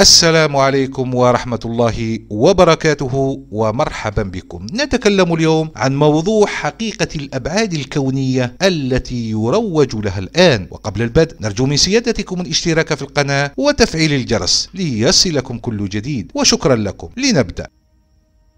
السلام عليكم ورحمة الله وبركاته ومرحبا بكم. نتكلم اليوم عن موضوع حقيقة الأبعاد الكونية التي يروج لها الآن، وقبل البدء نرجو من سيادتكم الاشتراك في القناة وتفعيل الجرس ليصلكم كل جديد، وشكرا لكم. لنبدأ.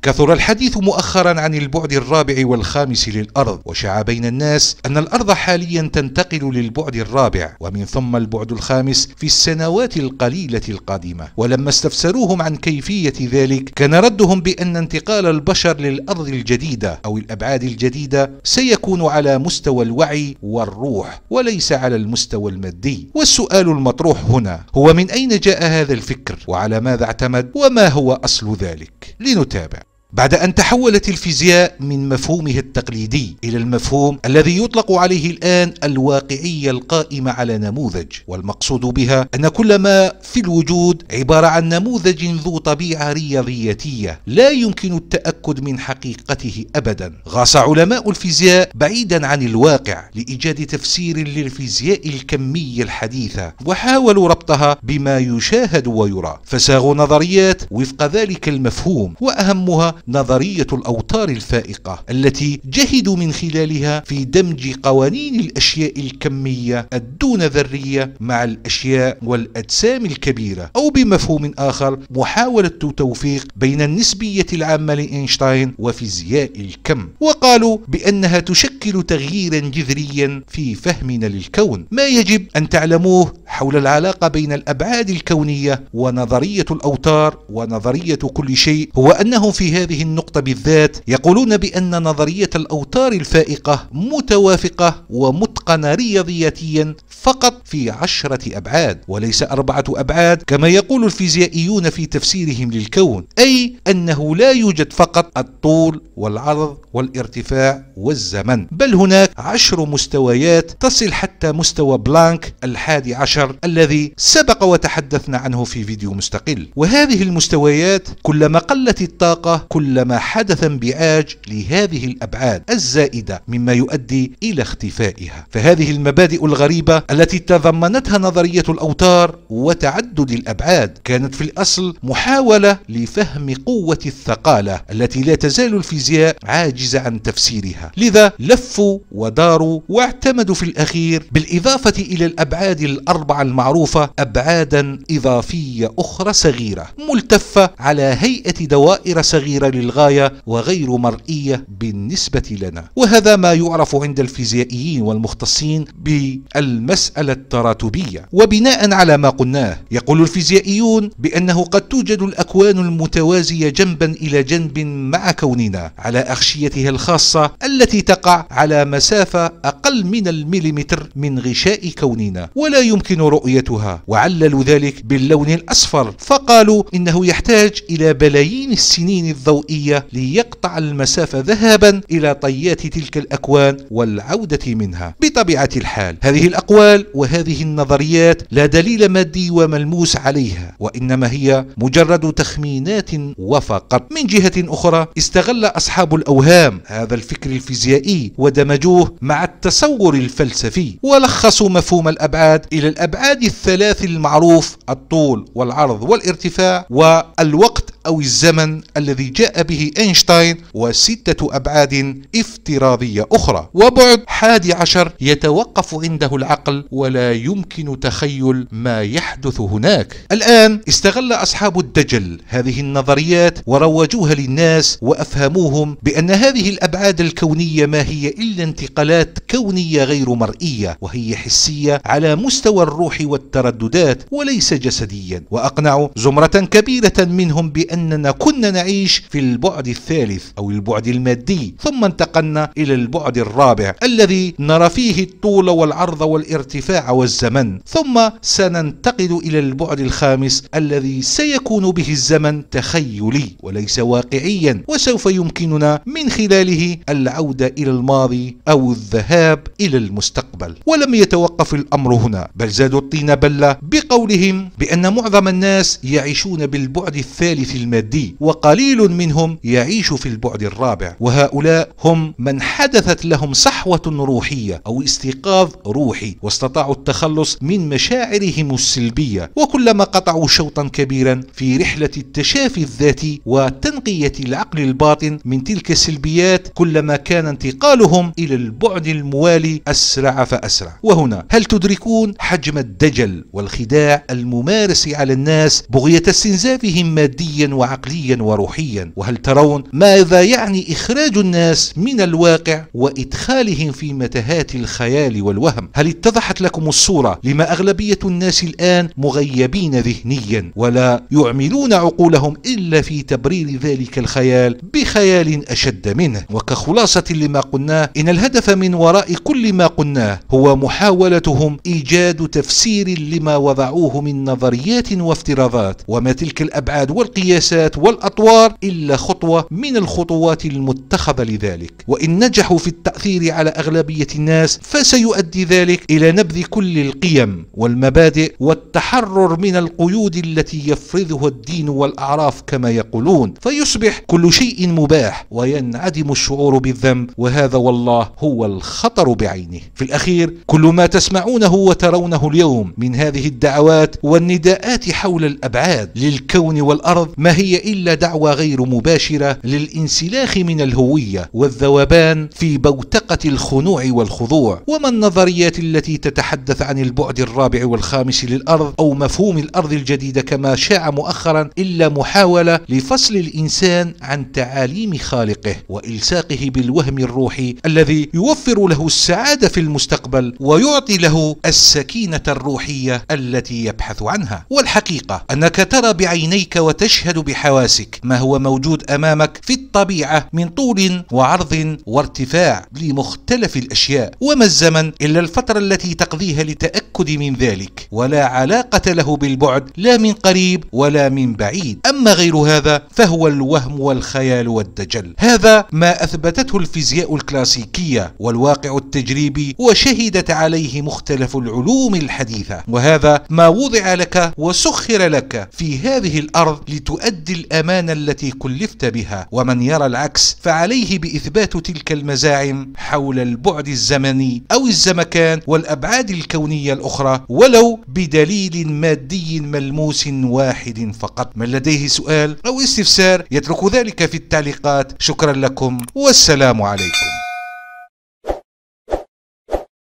كثر الحديث مؤخرا عن البعد الرابع والخامس للأرض وشع بين الناس أن الأرض حاليا تنتقل للبعد الرابع ومن ثم البعد الخامس في السنوات القليلة القادمة ولما استفسروهم عن كيفية ذلك كان ردهم بأن انتقال البشر للأرض الجديدة أو الأبعاد الجديدة سيكون على مستوى الوعي والروح وليس على المستوى المادي والسؤال المطروح هنا هو من أين جاء هذا الفكر وعلى ماذا اعتمد وما هو أصل ذلك لنتابع بعد أن تحولت الفيزياء من مفهومها التقليدي إلى المفهوم الذي يطلق عليه الآن الواقعية القائمة على نموذج والمقصود بها أن كل ما في الوجود عبارة عن نموذج ذو طبيعة رياضيتية لا يمكن التأكد من حقيقته أبدا غاص علماء الفيزياء بعيدا عن الواقع لإيجاد تفسير للفيزياء الكمية الحديثة وحاولوا ربطها بما يشاهد ويرى فساغوا نظريات وفق ذلك المفهوم وأهمها نظرية الأوتار الفائقة التي جهدوا من خلالها في دمج قوانين الأشياء الكمية الدون ذرية مع الأشياء والأجسام الكبيرة أو بمفهوم آخر محاولة توفيق بين النسبية العامة لإينشتاين وفيزياء الكم وقالوا بأنها تشكل تغييرا جذريا في فهمنا للكون ما يجب أن تعلموه حول العلاقة بين الأبعاد الكونية ونظرية الأوتار ونظرية كل شيء هو أنه في هذه هذه النقطة بالذات يقولون بأن نظرية الأوتار الفائقة متوافقة ومتقنة رياضياتيا فقط في عشرة أبعاد وليس أربعة أبعاد كما يقول الفيزيائيون في تفسيرهم للكون أي أنه لا يوجد فقط الطول والعرض والارتفاع والزمن بل هناك عشر مستويات تصل حتى مستوى بلانك الحادي عشر الذي سبق وتحدثنا عنه في فيديو مستقل وهذه المستويات كلما قلت الطاقة كلما حدث انبعاج لهذه الأبعاد الزائدة مما يؤدي إلى اختفائها فهذه المبادئ الغريبة التي تضمنتها نظرية الأوتار وتعدد الأبعاد كانت في الأصل محاولة لفهم قوة الثقالة التي لا تزال الفيزياء عاجزة عن تفسيرها لذا لفوا وداروا واعتمدوا في الأخير بالإضافة إلى الأبعاد الأربعة المعروفة أبعادا إضافية أخرى صغيرة ملتفة على هيئة دوائر صغيرة للغاية وغير مرئية بالنسبة لنا وهذا ما يعرف عند الفيزيائيين والمختصين بالمس المسألة التراتبية وبناء على ما قلناه يقول الفيزيائيون بأنه قد توجد الأكوان المتوازية جنبا إلى جنب مع كوننا على أغشيتها الخاصة التي تقع على مسافة أقل من المليمتر من غشاء كوننا ولا يمكن رؤيتها وعللوا ذلك باللون الأصفر فقالوا إنه يحتاج إلى بلايين السنين الضوئية ليقطع المسافة ذهابا إلى طيات تلك الأكوان والعودة منها بطبيعة الحال هذه الأقوال الأقوال وهذه النظريات لا دليل مادي وملموس عليها وإنما هي مجرد تخمينات وفقط من جهة أخرى استغل أصحاب الأوهام هذا الفكر الفيزيائي ودمجوه مع التصور الفلسفي ولخصوا مفهوم الأبعاد إلى الأبعاد الثلاث المعروف الطول والعرض والارتفاع والوقت أو الزمن الذي جاء به أينشتاين وستة أبعاد افتراضية أخرى وبعد حادي عشر يتوقف عنده العقل ولا يمكن تخيل ما يحدث هناك الآن استغل أصحاب الدجل هذه النظريات وروجوها للناس وأفهموهم بأن هذه الأبعاد الكونية ما هي إلا انتقالات كونية غير مرئية وهي حسية على مستوى الروح والترددات وليس جسديا وأقنعوا زمرة كبيرة منهم بأن لأننا كنا نعيش في البعد الثالث أو البعد المادي ثم انتقلنا إلى البعد الرابع الذي نرى فيه الطول والعرض والارتفاع والزمن ثم سننتقل إلى البعد الخامس الذي سيكون به الزمن تخيلي وليس واقعيا وسوف يمكننا من خلاله العودة إلى الماضي أو الذهاب إلى المستقبل ولم يتوقف الأمر هنا بل زادوا الطين بلة بقولهم بأن معظم الناس يعيشون بالبعد الثالث المادي وقليل منهم يعيش في البعد الرابع وهؤلاء هم من حدثت لهم صحوة روحية أو استيقاظ روحي واستطاعوا التخلص من مشاعرهم السلبية وكلما قطعوا شوطا كبيرا في رحلة التشافي الذاتي وتنقية العقل الباطن من تلك السلبيات كلما كان انتقالهم إلى البعد الموالي أسرع فأسرع وهنا هل تدركون حجم الدجل والخداع الممارس على الناس بغية استنزافهم ماديا وعقليا وروحيا وهل ترون ماذا يعني إخراج الناس من الواقع وإدخالهم في متاهات الخيال والوهم هل اتضحت لكم الصورة لما أغلبية الناس الآن مغيبين ذهنيا ولا يعملون عقولهم إلا في تبرير ذلك الخيال بخيال أشد منه وكخلاصة لما قلناه إن الهدف من وراء كل ما قلناه هو محاولتهم إيجاد تفسير لما وضعوه من نظريات وافتراضات وما تلك الأبعاد والقياس المؤسسات والأطوار إلا خطوة من الخطوات المتخذة لذلك وإن نجحوا في التأثير على أغلبية الناس فسيؤدي ذلك إلى نبذ كل القيم والمبادئ والتحرر من القيود التي يفرضها الدين والأعراف كما يقولون فيصبح كل شيء مباح وينعدم الشعور بالذنب وهذا والله هو الخطر بعينه في الأخير كل ما تسمعونه وترونه اليوم من هذه الدعوات والنداءات حول الأبعاد للكون والأرض ما ما هي إلا دعوة غير مباشرة للانسلاخ من الهوية والذوبان في بوتقة الخنوع والخضوع وما النظريات التي تتحدث عن البعد الرابع والخامس للأرض أو مفهوم الأرض الجديدة كما شاع مؤخرا إلا محاولة لفصل الإنسان عن تعاليم خالقه وإلساقه بالوهم الروحي الذي يوفر له السعادة في المستقبل ويعطي له السكينة الروحية التي يبحث عنها والحقيقة أنك ترى بعينيك وتشهد بحواسك ما هو موجود أمامك في الطبيعة من طول وعرض وارتفاع لمختلف الأشياء وما الزمن إلا الفترة التي تقضيها لتأكد من ذلك ولا علاقة له بالبعد لا من قريب ولا من بعيد أما غير هذا فهو الوهم والخيال والدجل هذا ما أثبتته الفيزياء الكلاسيكية والواقع التجريبي وشهدت عليه مختلف العلوم الحديثة وهذا ما وضع لك وسخر لك في هذه الأرض لتؤمن تؤدي الامانه التي كلفت بها ومن يرى العكس فعليه باثبات تلك المزاعم حول البعد الزمني او الزمكان والابعاد الكونيه الاخرى ولو بدليل مادي ملموس واحد فقط من لديه سؤال او استفسار يترك ذلك في التعليقات شكرا لكم والسلام عليكم